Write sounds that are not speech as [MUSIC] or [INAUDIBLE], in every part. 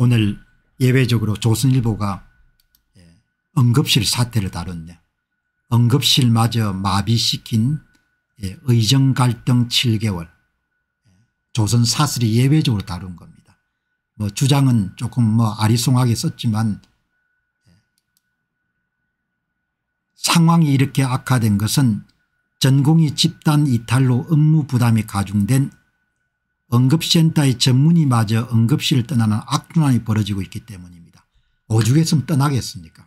오늘 예외적으로 조선일보가 예, 응급실 사태를 다뤘네. 응급실마저 마비시킨 예, 의정 갈등 7개월 예, 조선 사슬이 예외적으로 다룬 겁니다. 뭐 주장은 조금 뭐 아리송하게 썼지만 상황이 이렇게 악화된 것은 전공이 집단 이탈로 업무 부담이 가중된 응급센터의 전문의마저 응급실을 떠나는 악순환이 벌어지고 있기 때문입니다. 오죽했으면 떠나겠습니까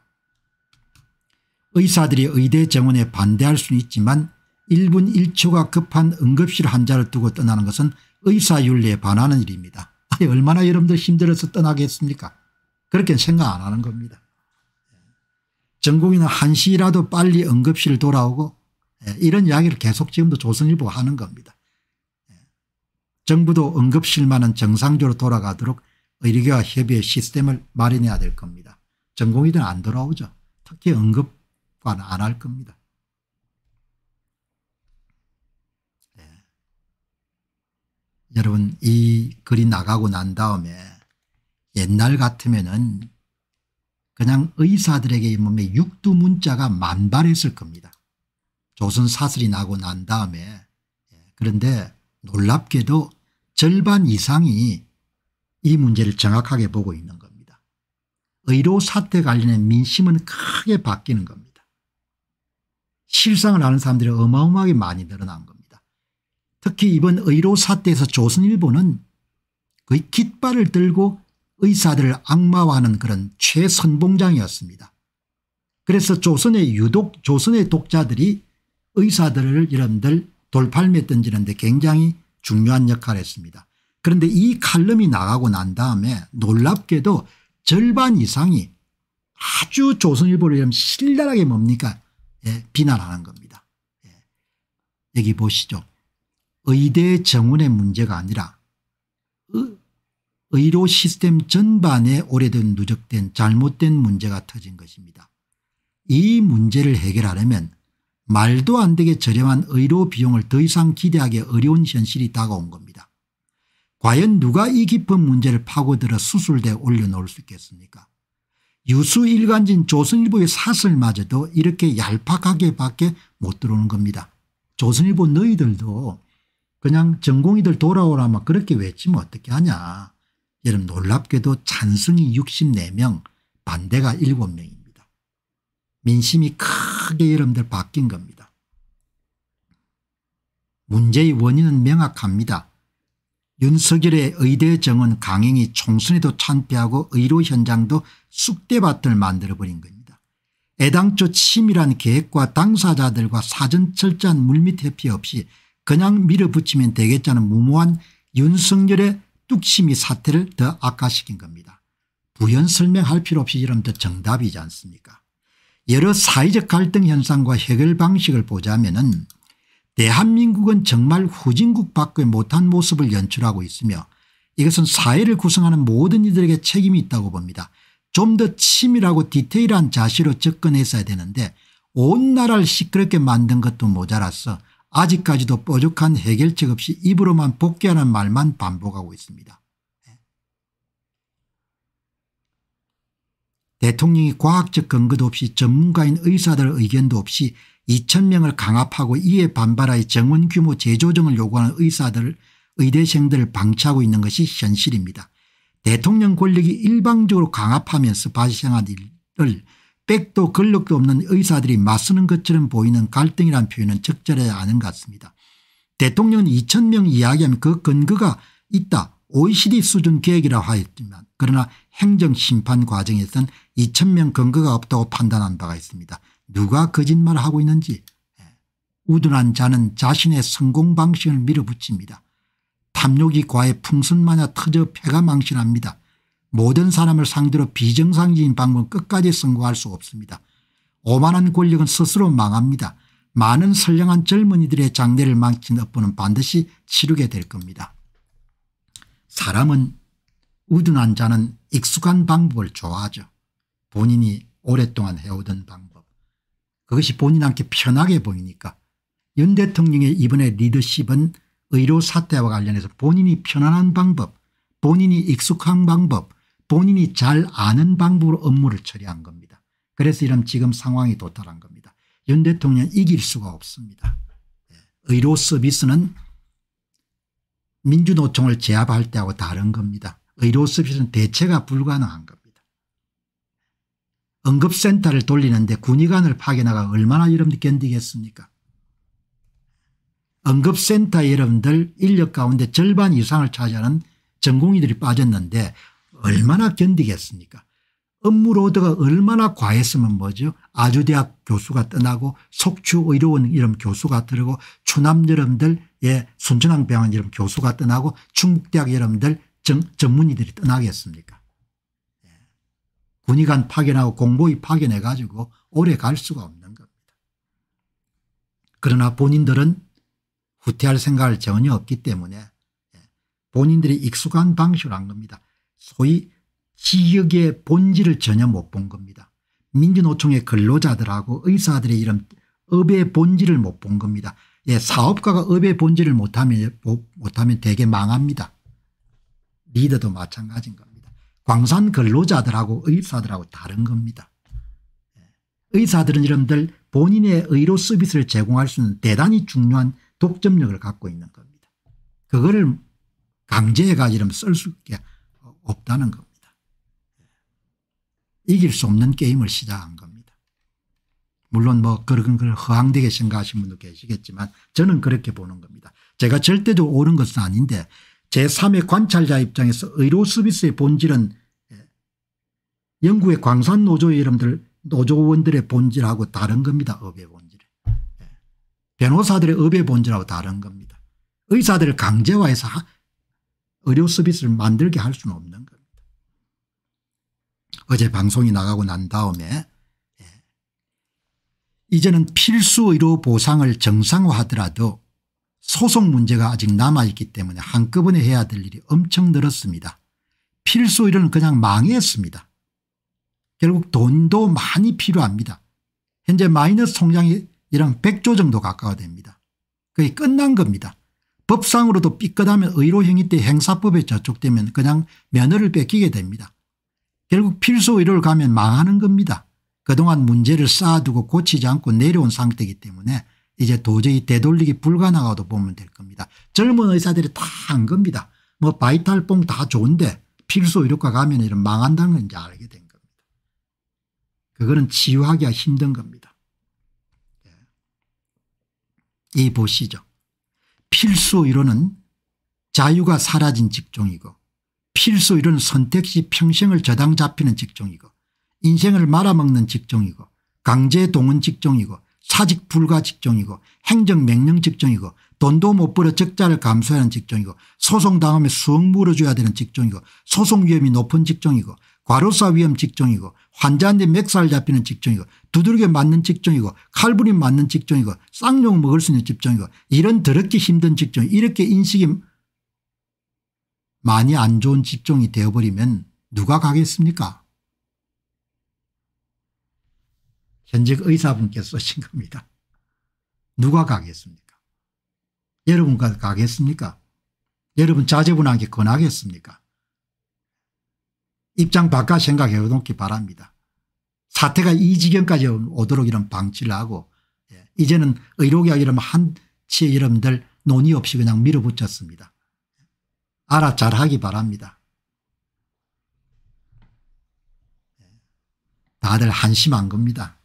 의사들이 의대 정원에 반대할 수는 있지만 1분 1초가 급한 응급실 환자를 두고 떠나는 것은 의사윤리에 반하는 일입니다. 아니 얼마나 여러분들 힘들어서 떠나겠습니까 그렇게 생각 안 하는 겁니다. 전국인은 1시라도 빨리 응급실 돌아오고 예, 이런 이야기를 계속 지금도 조선일보가 하는 겁니다. 정부도 응급실만은 정상적으로 돌아가도록 의료계와 협의의 시스템을 마련해야 될 겁니다. 전공이든안 돌아오죠. 특히 응급과는 안 할 겁니다. 네. 여러분 이 글이 나가고 난 다음에 옛날 같으면 은 그냥 의사들에게 몸에 육두문자가 만발했을 겁니다. 조선 사슬이 나고 난 다음에 예, 그런데 놀랍게도 절반 이상이 이 문제를 정확하게 보고 있는 겁니다. 의료 사태 관련된 민심은 크게 바뀌는 겁니다. 실상을 아는 사람들이 어마어마하게 많이 늘어난 겁니다. 특히 이번 의료 사태에서 조선일보는 거의 깃발을 들고 의사들을 악마화하는 그런 최선봉장이었습니다. 그래서 조선의 유독 조선의 독자들이 의사들을 여러들 돌팔매 던지는데 굉장히 중요한 역할을 했습니다. 그런데 이 칼럼이 나가고 난 다음에 놀랍게도 절반 이상이 아주 조선일보를 신랄하게 뭡니까 예, 비난하는 겁니다. 예. 여기 보시죠. 의대 정원의 문제가 아니라 의료 시스템 전반에 오래된 누적된 잘못된 문제가 터진 것입니다. 이 문제를 해결하려면 말도 안 되게 저렴한 의료 비용을 더 이상 기대하기 어려운 현실이 다가온 겁니다. 과연 누가 이 깊은 문제를 파고들어 수술대에 올려놓을 수 있겠습니까 유수일간진 조선일보의 사설마저도 이렇게 얄팍하게 밖에 못 들어오는 겁니다. 조선일보 너희들도 그냥 전공이들 돌아오라 막 그렇게 외치면 어떻게 하냐. 여러분 놀랍게도 찬성이 64명 반대가 7명입니다. 민심이 크게 여러분들 바뀐 겁니다. 문제의 원인은 명확합니다. 윤석열의 의대 정원 강행이 총선에도 참패하고 의료 현장도 쑥대밭을 만들어버린 겁니다. 애당초 치밀한 계획과 당사자들과 사전 철저한 물밑 회피 없이 그냥 밀어붙이면 되겠다는 무모한 윤석열의 뚝심이 사태를 더 악화시킨 겁니다. 부연 설명할 필요 없이 이러분 정답이지 않습니까 여러 사회적 갈등 현상과 해결 방식을 보자면 은 대한민국은 정말 후진국 밖의 못한 모습을 연출하고 있으며 이것은 사회를 구성하는 모든 이들에게 책임이 있다고 봅니다. 좀 더 치밀하고 디테일한 자세로 접근했어야 되는데 온 나라를 시끄럽게 만든 것도 모자라서 아직까지도 뾰족한 해결책 없이 입으로만 복귀하는 말만 반복하고 있습니다. 대통령이 과학적 근거도 없이 전문가인 의사들 의견도 없이 2천명을 강압하고 이에 반발하여 정원 규모 재조정을 요구하는 의사들 의대생들을 방치하고 있는 것이 현실입니다. 대통령 권력이 일방적으로 강압하면서 발생한 일을 백도 근력도 없는 의사들이 맞서는 것처럼 보이는 갈등이란 표현은 적절하지 않은 것 같습니다. 대통령은 2천명 이야기하면 그 근거가 있다. OECD 수준 계획이라 하였지만 그러나 행정심판 과정에선 2천명 근거가 없다고 판단한 바가 있습니다. 누가 거짓말을 하고 있는지 예, 우둔한 자는 자신의 성공 방식을 밀어붙입니다. 탐욕이 과해 풍선마냥 터져 폐가 망신합니다. 모든 사람을 상대로 비정상적인 방법은 끝까지 성공할 수 없습니다. 오만한 권력은 스스로 망합니다. 많은 선량한 젊은이들의 장례를 망친 업보는 반드시 치르게 될 겁니다. 사람은 우둔한 자는 익숙한 방법을 좋아하죠. 본인이 오랫동안 해오던 방법. 그것이 본인한테 편하게 보이니까 윤 대통령의 이번에 리더십은 의료 사태와 관련해서 본인이 편안한 방법 본인이 익숙한 방법 본인이 잘 아는 방법으로 업무를 처리한 겁니다. 그래서 이런 지금 상황이 도달한 겁니다. 윤 대통령 이길 수가 없습니다. 네. 의료 서비스는 민주노총을 제압할 때하고 다른 겁니다. 의료서비스는 대체가 불가능한 겁니다. 응급센터를 돌리는데 군의관을 파견하가 얼마나 여러분들 견디겠습니까 응급센터 여러분들 인력 가운데 절반 이상을 차지하는 전공의들이 빠졌는데 얼마나 견디겠습니까 업무 로드가 얼마나 과했으면 뭐죠 아주대학 교수가 떠나고 속추의료원 이름 교수가 들어고 추남 여러분들 예, 순천항병원 이름 교수가 떠나고 중국대학 여러분들 정, 전문의들이 떠나겠습니까? 예. 군의관 파견하고 공보위 파견해가지고 오래 갈 수가 없는 겁니다. 그러나 본인들은 후퇴할 생각을 전혀 없기 때문에 예, 본인들이 익숙한 방식으로 한 겁니다. 소위 지역의 본질을 전혀 못 본 겁니다. 민주노총의 근로자들하고 의사들의 이런 업의 본질을 못 본 겁니다. 예, 사업가가 업의 본질을 못하면, 못하면 되게 망합니다. 리더도 마찬가지인 겁니다. 광산 근로자들하고 의사들하고 다른 겁니다. 예. 의사들은 이름들 본인의 의료 서비스를 제공할 수 있는 대단히 중요한 독점력을 갖고 있는 겁니다. 그거를 강제해가지고 쓸수 없다는 겁니다. 예. 이길 수 없는 게임을 시작한 겁니다. 물론 뭐 그런 걸 허황되게 생각하신 분도 계시겠지만 저는 그렇게 보는 겁니다. 제가 절대적 옳은 것은 아닌데 제3의 관찰자 입장에서 의료 서비스의 본질은 예, 영국의 광산노조의 이름들 노조원들의 본질하고 다른 겁니다. 업의 본질. 예, 변호사들의 업의 본질하고 다른 겁니다. 의사들을 강제화해서 의료 서비스를 만들게 할 수는 없는 겁니다. 어제 방송이 나가고 난 다음에 예, 이제는 필수 의료 보상을 정상화하더라도 소송 문제가 아직 남아있기 때문에 한꺼번에 해야 될 일이 엄청 늘었습니다. 필소일은 그냥 망했습니다. 결국 돈도 많이 필요합니다. 현재 마이너스 통장이 이랑 100조 정도 가까워 됩니다. 그게 끝난 겁니다. 법상으로도 삐끗하면 의료행위 때 행사법에 저촉되면 그냥 면허를 뺏기게 됩니다. 결국 필소의료를 가면 망하는 겁니다. 그동안 문제를 쌓아두고 고치지 않고 내려온 상태이기 때문에 이제 도저히 되돌리기 불가능하다고 보면 될 겁니다. 젊은 의사들이 다 한 겁니다. 뭐 바이탈뽕 다 좋은데 필수 의료과 가면 이런 망한다는 건 이제 알게 된 겁니다. 그거는 치유하기가 힘든 겁니다. 예. 이 보시죠. 필수 의료는 자유가 사라진 직종이고 필수 의료는 선택 시 평생을 저당 잡히는 직종이고 인생을 말아먹는 직종이고 강제 동원 직종이고 사직 불가 직종이고 행정명령 직종이고 돈도 못 벌어 적자를 감수하는 직종이고 소송당하면 수억 물어줘야 되는 직종이고 소송 위험이 높은 직종이고 과로사 위험 직종이고 환자한테 맥살 잡히는 직종이고 두들겨 맞는 직종이고 칼부림 맞는 직종이고 쌍욕 먹을 수 있는 직종이고 이런 더럽게 힘든 직종 이렇게 인식이 많이 안 좋은 직종이 되어버리면 누가 가겠습니까 현직 의사분께서 쓰신 겁니다. 누가 가겠습니까? 여러분과 가겠습니까? 여러분 자제분한테 권하겠습니까? 입장 바깥 생각해 놓기 바랍니다. 사태가 이 지경까지 오도록 이런 방치를 하고 예. 이제는 의료계약 이러면 한치 여러분들 논의 없이 그냥 밀어붙였습니다. 알아 잘하기 바랍니다. 예, 다들 한심한 겁니다.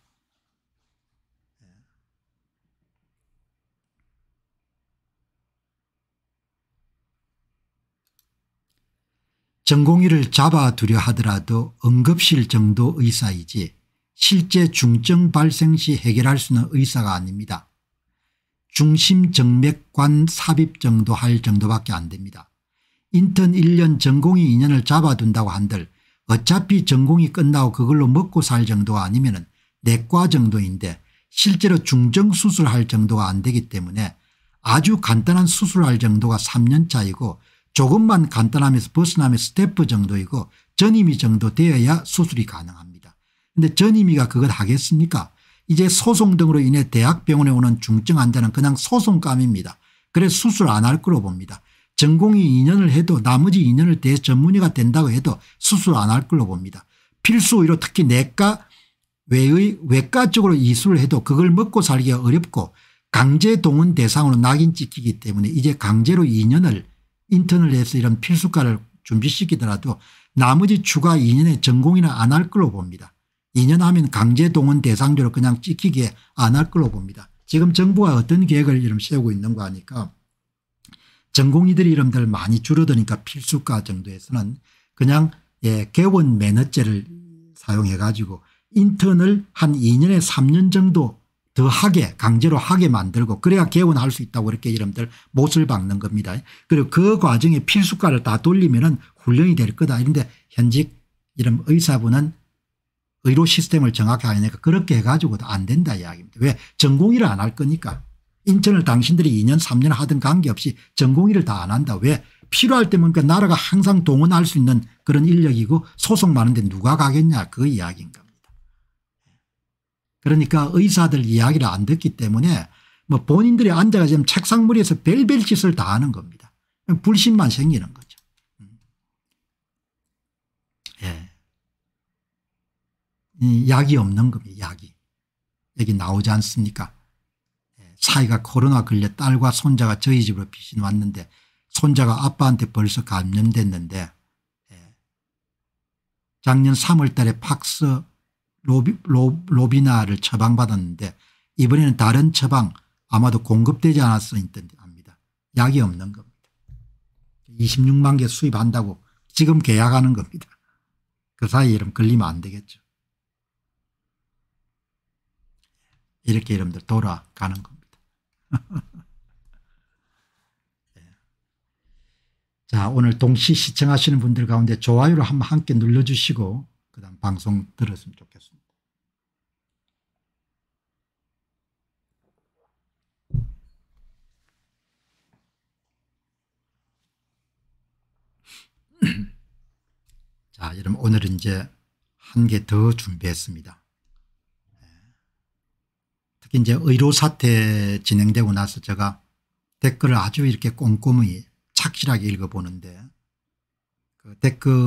전공의를 잡아두려 하더라도 응급실 정도 의사이지 실제 중증 발생 시 해결할 수는 의사가 아닙니다. 중심정맥관 삽입 정도 할 정도밖에 안 됩니다. 인턴 1년 전공의 2년을 잡아둔다고 한들 어차피 전공이 끝나고 그걸로 먹고 살 정도가 아니면 내과 정도인데 실제로 중정수술할 정도가 안 되기 때문에 아주 간단한 수술할 정도가 3년 차이고 조금만 간단하면서 벗어나면 스태프 정도이고 전임이 정도 되어야 수술이 가능합니다. 근데 전임이가 그걸 하겠습니까 이제 소송 등으로 인해 대학병원에 오는 중증 환자는 그냥 소송감입니다. 그래 수술 안할 거로 봅니다. 전공이 2년을 해도 나머지 2년을 대전문의가 된다고 해도 수술 안 할 걸로 봅니다. 필수 의료 특히 내과 외의 외과 쪽으로 이수를 해도 그걸 먹고 살기가 어렵고 강제 동원 대상으로 낙인 찍히기 때문에 이제 강제로 2년을 인턴을 해서 이런 필수과를 준비시키더라도 나머지 추가 2년의 전공이나 안 할 걸로 봅니다. 2년 하면 강제 동원 대상자로 그냥 찍히게안 할 걸로 봅니다. 지금 정부가 어떤 계획을 이름 세우고 있는가 하니까 전공의들이 이름들 많이 줄어드니까 필수과 정도에서는 그냥 예, 개원 매너제를 사용해 가지고 인턴을 한 2년에 3년 정도 더 하게 강제로 하게 만들고 그래야 개원할 수 있다고 이렇게 이름들 못을 박는 겁니다. 그리고 그 과정에 필수과를 다 돌리면 은 훈련이 될 거다. 그런데 현직 이런 의사분은 의료 시스템을 정확히 하니까 그렇게 해가지고도 안 된다 이야기입니다. 왜 전공의를 안 할 거니까 인천을 당신들이 2년 3년 하든 관계없이 전공의를 다 안 한다. 왜 필요할 때면 그 나라가 항상 동원할 수 있는 그런 인력이고 소속 많은데 누가 가겠냐 그 이야기인 겁니다. 그러니까 의사들 이야기를 안 듣기 때문에 뭐 본인들이 앉아가지고 책상 머리에서 별별 짓을 다 하는 겁니다. 불신만 생기는 거죠. 음. 예. 약이 없는 겁니다. 약이. 여기 나오지 않습니까 예, 사이가 코로나 걸려 딸과 손자가 저희 집으로 피신 왔는데 손자가 아빠한테 벌써 감염됐는데 예. 작년 3월 달에 팍스 로비, 로, 로비나를 처방받았는데 이번에는 다른 처방 아마도 공급되지 않았을 텐데 합니다. 약이 없는 겁니다. 26만 개 수입한다고 지금 계약하는 겁니다. 그 사이에 이름 걸리면 안 되겠죠. 이렇게 이름들 돌아가는 겁니다. [LAUGHS] 자 오늘 동시 시청하시는 분들 가운데 좋아요를 한번 함께 눌러주시고 그 다음 방송 들었으면 좋겠습니다. 자, 여러분 오늘은 이제 한 개 더 준비했습니다. 예. 특히 이제 의료 사태 진행되고 나서 제가 댓글을 아주 이렇게 꼼꼼히 착실하게 읽어보는데 그 댓글